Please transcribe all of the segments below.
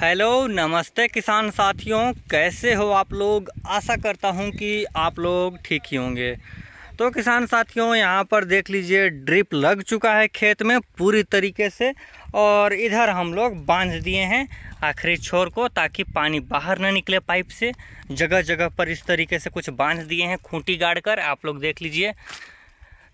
hello नमस्ते किसान साथियों कैसे हो आप लोग आशा करता हूं कि आप लोग ठीक ही होंगे तो किसान साथियों यहां पर देख लीजिए ड्रिप लग चुका है खेत में पूरी तरीके से और इधर हम लोग बांध दिए हैं आखिरी छोर को ताकि पानी बाहर ना निकले पाइप से जगह जगह पर इस तरीके से कुछ बांध दिए हैं खूंटी गाड़ कर आप लोग देख लीजिए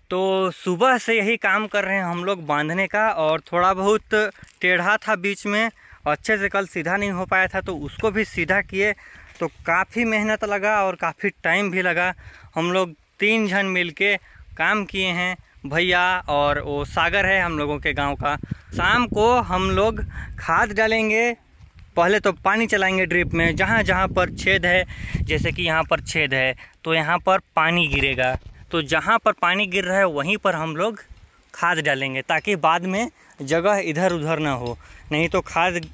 तो सुबह से यही काम कर रहे हैं हम लोग बांधने का और थोड़ा बहुत टेढ़ा था बीच में अच्छे से कल सीधा नहीं हो पाया था तो उसको भी सीधा किए तो काफ़ी मेहनत लगा और काफ़ी टाइम भी लगा हम लोग तीन जन मिल के काम किए हैं भैया और वो सागर है हम लोगों के गांव का शाम को हम लोग खाद डालेंगे पहले तो पानी चलाएंगे ड्रिप में जहाँ जहाँ पर छेद है जैसे कि यहाँ पर छेद है तो यहाँ पर पानी गिरेगा तो जहाँ पर पानी गिर रहा है वहीं पर हम लोग खाद डालेंगे ताकि बाद में जगह इधर उधर ना हो नहीं तो खाद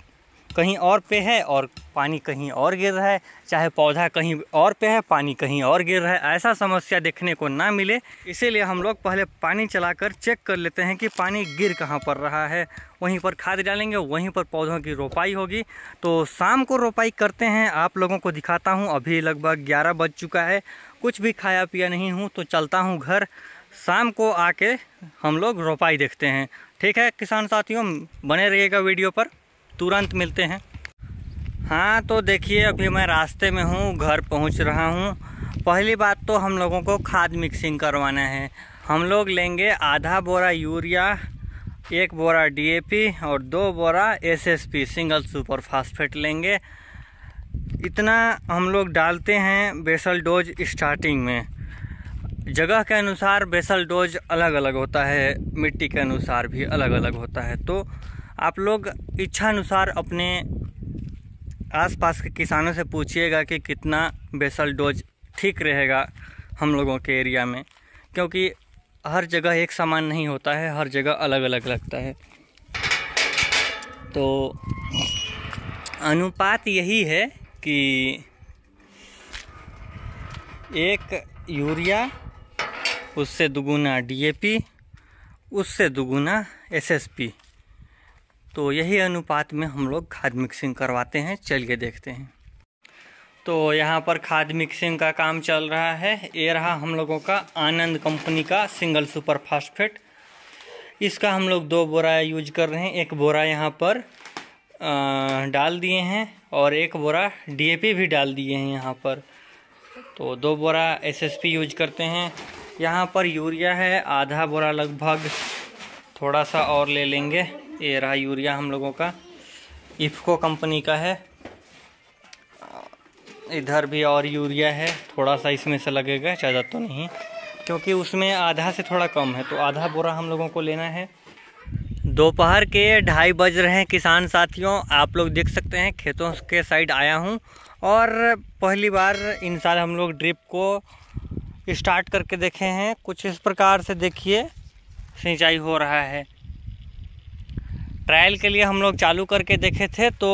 कहीं और पे है और पानी कहीं और गिर रहा है चाहे पौधा कहीं और पे है पानी कहीं और गिर रहा है ऐसा समस्या देखने को ना मिले इसीलिए हम लोग पहले पानी चलाकर चेक कर लेते हैं कि पानी गिर कहाँ पर रहा है वहीं पर खाद डालेंगे वहीं पर पौधों की रोपाई होगी तो शाम को रोपाई करते हैं आप लोगों को दिखाता हूँ अभी लगभग ग्यारह बज चुका है कुछ भी खाया पिया नहीं हूँ तो चलता हूँ घर शाम को आके हम लोग रोपाई देखते हैं ठीक है किसान साथियों बने रहिएगा वीडियो पर तुरंत मिलते हैं हाँ तो देखिए अभी मैं रास्ते में हूँ घर पहुँच रहा हूँ पहली बात तो हम लोगों को खाद मिक्सिंग करवाना है हम लोग लेंगे आधा बोरा यूरिया एक बोरा डीएपी और दो बोरा एसएसपी सिंगल सुपर फास्फेट लेंगे इतना हम लोग डालते हैं बेसल डोज स्टार्टिंग में जगह के अनुसार बेसल डोज अलग अलग होता है मिट्टी के अनुसार भी अलग अलग होता है तो आप लोग इच्छानुसार अपने आसपास के किसानों से पूछिएगा कि कितना बेसल डोज ठीक रहेगा हम लोगों के एरिया में क्योंकि हर जगह एक समान नहीं होता है हर जगह अलग अलग लगता है तो अनुपात यही है कि एक यूरिया उससे दुगुना डीएपी उससे दुगुना एसएसपी तो यही अनुपात में हम लोग खाद मिक्सिंग करवाते हैं चलिए देखते हैं तो यहाँ पर खाद मिक्सिंग का काम चल रहा है ये रहा हम लोगों का आनंद कंपनी का सिंगल सुपर फास्टफेट इसका हम लोग दो बोरा यूज कर रहे हैं एक बोरा यहाँ पर आ, डाल दिए हैं और एक बोरा डीएपी भी डाल दिए हैं यहाँ पर तो दो बोरा एसएसपी यूज करते हैं यहाँ पर यूरिया है आधा बोरा लगभग थोड़ा सा और ले लेंगे ये रहा यूरिया हम लोगों का इफ्को कंपनी का है इधर भी और यूरिया है थोड़ा सा इसमें से लगेगा ज़्यादा तो नहीं क्योंकि उसमें आधा से थोड़ा कम है तो आधा बोरा हम लोगों को लेना है दोपहर के ढाई बज रहे हैं किसान साथियों आप लोग देख सकते हैं खेतों के साइड आया हूँ और पहली बार इन साल हम लोग ड्रिप को स्टार्ट करके देखे हैं कुछ इस प्रकार से देखिए सिंचाई हो रहा है ट्रायल के लिए हम लोग चालू करके देखे थे तो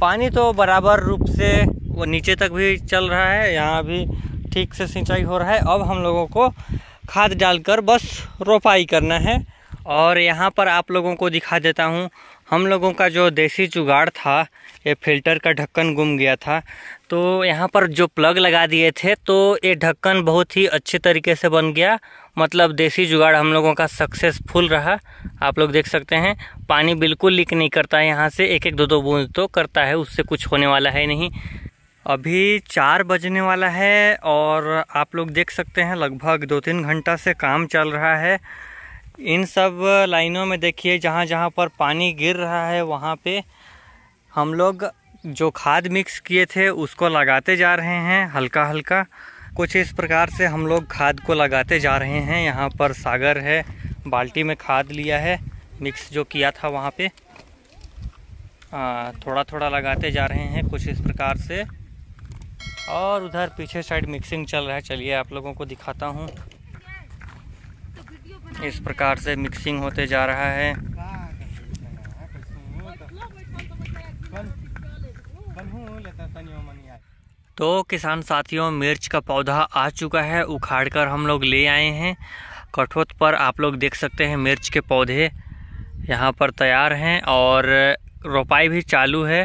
पानी तो बराबर रूप से वो नीचे तक भी चल रहा है यहाँ भी ठीक से सिंचाई हो रहा है अब हम लोगों को खाद डालकर बस रोपाई करना है और यहाँ पर आप लोगों को दिखा देता हूँ हम लोगों का जो देसी जुगाड़ था ये फिल्टर का ढक्कन गुम गया था तो यहाँ पर जो प्लग लगा दिए थे तो ये ढक्कन बहुत ही अच्छे तरीके से बन गया मतलब देसी जुगाड़ हम लोगों का सक्सेसफुल रहा आप लोग देख सकते हैं पानी बिल्कुल लीक नहीं करता है यहाँ से एक एक दो दो बूंद तो करता है उससे कुछ होने वाला है नहीं अभी चार बजने वाला है और आप लोग देख सकते हैं लगभग दो तीन घंटा से काम चल रहा है इन सब लाइनों में देखिए जहाँ जहाँ पर पानी गिर रहा है वहाँ पर हम लोग जो खाद मिक्स किए थे उसको लगाते जा रहे हैं हल्का हल्का कुछ इस प्रकार से हम लोग खाद को लगाते जा रहे हैं यहाँ पर सागर है बाल्टी में खाद लिया है मिक्स जो किया था वहाँ पे आ, थोड़ा थोड़ा लगाते जा रहे हैं कुछ इस प्रकार से और उधर पीछे साइड मिक्सिंग चल रहा है चलिए आप लोगों को दिखाता हूँ इस प्रकार से मिक्सिंग होते जा रहा है तो किसान साथियों मिर्च का पौधा आ चुका है उखाड़ कर हम लोग ले आए हैं कठोत पर आप लोग देख सकते हैं मिर्च के पौधे यहाँ पर तैयार हैं और रोपाई भी चालू है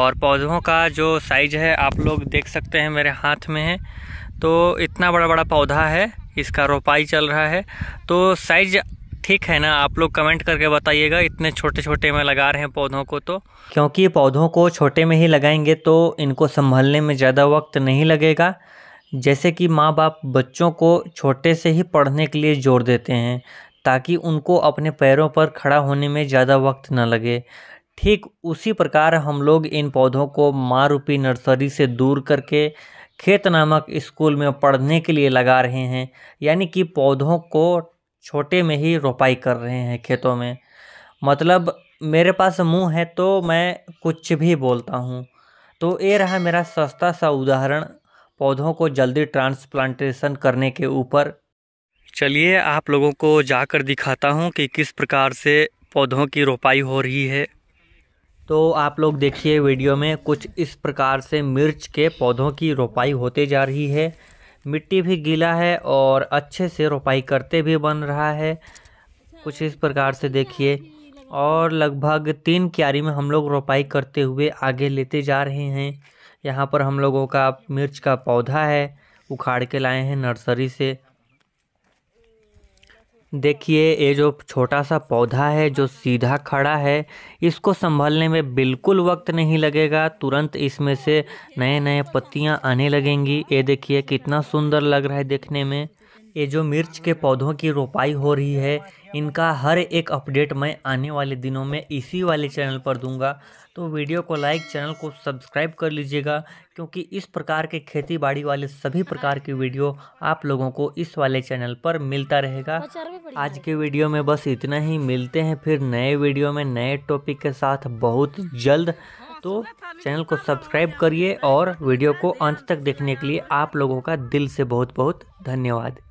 और पौधों का जो साइज है आप लोग देख सकते हैं मेरे हाथ में है तो इतना बड़ा बड़ा पौधा है इसका रोपाई चल रहा है तो साइज ठीक है ना आप लोग कमेंट करके बताइएगा इतने छोटे छोटे में लगा रहे हैं पौधों को तो क्योंकि पौधों को छोटे में ही लगाएंगे तो इनको संभालने में ज़्यादा वक्त नहीं लगेगा जैसे कि माँ बाप बच्चों को छोटे से ही पढ़ने के लिए जोर देते हैं ताकि उनको अपने पैरों पर खड़ा होने में ज़्यादा वक्त न लगे ठीक उसी प्रकार हम लोग इन पौधों को माँ रूपी नर्सरी से दूर करके खेत नामक स्कूल में पढ़ने के लिए लगा रहे हैं यानी कि पौधों को छोटे में ही रोपाई कर रहे हैं खेतों में मतलब मेरे पास मुंह है तो मैं कुछ भी बोलता हूँ तो ये रहा मेरा सस्ता सा उदाहरण पौधों को जल्दी ट्रांसप्लांटेशन करने के ऊपर चलिए आप लोगों को जाकर दिखाता हूँ कि किस प्रकार से पौधों की रोपाई हो रही है तो आप लोग देखिए वीडियो में कुछ इस प्रकार से मिर्च के पौधों की रोपाई होते जा रही है मिट्टी भी गीला है और अच्छे से रोपाई करते भी बन रहा है कुछ इस प्रकार से देखिए और लगभग तीन क्यारी में हम लोग रोपाई करते हुए आगे लेते जा रहे हैं यहाँ पर हम लोगों का मिर्च का पौधा है उखाड़ के लाए हैं नर्सरी से देखिए ये जो छोटा सा पौधा है जो सीधा खड़ा है इसको संभालने में बिल्कुल वक्त नहीं लगेगा तुरंत इसमें से नए नए पत्तियां आने लगेंगी ये देखिए कितना सुंदर लग रहा है देखने में ये जो मिर्च के पौधों की रोपाई हो रही है इनका हर एक अपडेट मैं आने वाले दिनों में इसी वाले चैनल पर दूंगा तो वीडियो को लाइक चैनल को सब्सक्राइब कर लीजिएगा क्योंकि इस प्रकार के खेती बाड़ी वाले सभी प्रकार की वीडियो आप लोगों को इस वाले चैनल पर मिलता रहेगा आज के वीडियो में बस इतना ही मिलते हैं फिर नए वीडियो में नए टॉपिक के साथ बहुत जल्द तो चैनल को सब्सक्राइब करिए और वीडियो को अंत तक देखने के लिए आप लोगों का दिल से बहुत बहुत धन्यवाद